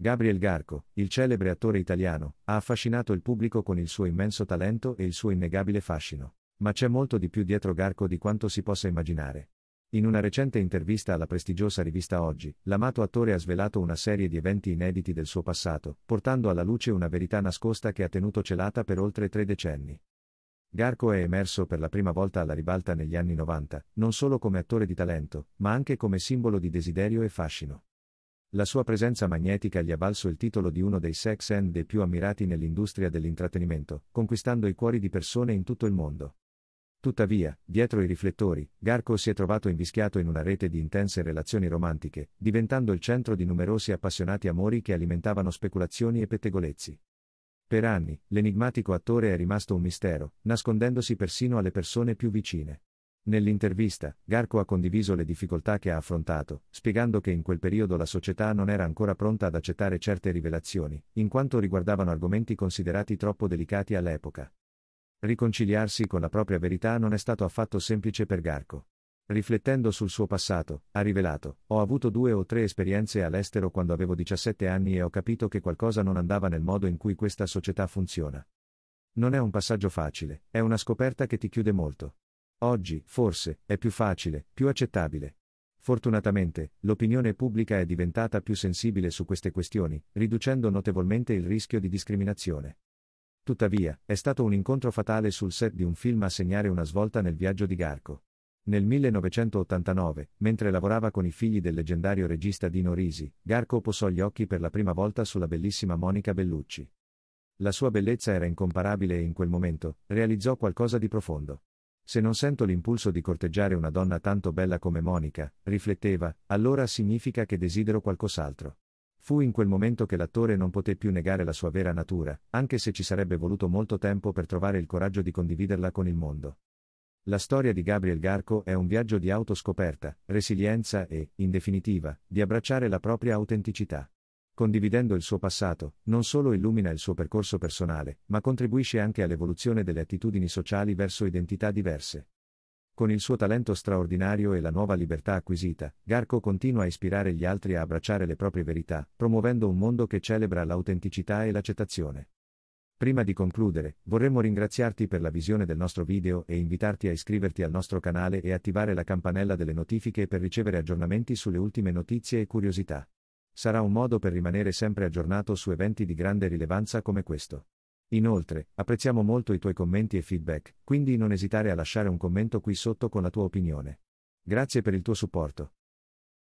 Gabriel Garco, il celebre attore italiano, ha affascinato il pubblico con il suo immenso talento e il suo innegabile fascino. Ma c'è molto di più dietro Garco di quanto si possa immaginare. In una recente intervista alla prestigiosa rivista Oggi, l'amato attore ha svelato una serie di eventi inediti del suo passato, portando alla luce una verità nascosta che ha tenuto celata per oltre tre decenni. Garco è emerso per la prima volta alla ribalta negli anni 90, non solo come attore di talento, ma anche come simbolo di desiderio e fascino. La sua presenza magnetica gli ha valso il titolo di uno dei sex and dei più ammirati nell'industria dell'intrattenimento, conquistando i cuori di persone in tutto il mondo. Tuttavia, dietro i riflettori, Garco si è trovato invischiato in una rete di intense relazioni romantiche, diventando il centro di numerosi appassionati amori che alimentavano speculazioni e pettegolezzi. Per anni, l'enigmatico attore è rimasto un mistero, nascondendosi persino alle persone più vicine. Nell'intervista, Garco ha condiviso le difficoltà che ha affrontato, spiegando che in quel periodo la società non era ancora pronta ad accettare certe rivelazioni, in quanto riguardavano argomenti considerati troppo delicati all'epoca. Riconciliarsi con la propria verità non è stato affatto semplice per Garco. Riflettendo sul suo passato, ha rivelato, ho avuto due o tre esperienze all'estero quando avevo 17 anni e ho capito che qualcosa non andava nel modo in cui questa società funziona. Non è un passaggio facile, è una scoperta che ti chiude molto. Oggi, forse, è più facile, più accettabile. Fortunatamente, l'opinione pubblica è diventata più sensibile su queste questioni, riducendo notevolmente il rischio di discriminazione. Tuttavia, è stato un incontro fatale sul set di un film a segnare una svolta nel viaggio di Garco. Nel 1989, mentre lavorava con i figli del leggendario regista Dino Risi, Garco posò gli occhi per la prima volta sulla bellissima Monica Bellucci. La sua bellezza era incomparabile e in quel momento realizzò qualcosa di profondo. Se non sento l'impulso di corteggiare una donna tanto bella come Monica, rifletteva, allora significa che desidero qualcos'altro. Fu in quel momento che l'attore non poté più negare la sua vera natura, anche se ci sarebbe voluto molto tempo per trovare il coraggio di condividerla con il mondo. La storia di Gabriel Garco è un viaggio di autoscoperta, resilienza e, in definitiva, di abbracciare la propria autenticità. Condividendo il suo passato, non solo illumina il suo percorso personale, ma contribuisce anche all'evoluzione delle attitudini sociali verso identità diverse. Con il suo talento straordinario e la nuova libertà acquisita, Garco continua a ispirare gli altri a abbracciare le proprie verità, promuovendo un mondo che celebra l'autenticità e l'accettazione. Prima di concludere, vorremmo ringraziarti per la visione del nostro video e invitarti a iscriverti al nostro canale e attivare la campanella delle notifiche per ricevere aggiornamenti sulle ultime notizie e curiosità sarà un modo per rimanere sempre aggiornato su eventi di grande rilevanza come questo. Inoltre, apprezziamo molto i tuoi commenti e feedback, quindi non esitare a lasciare un commento qui sotto con la tua opinione. Grazie per il tuo supporto.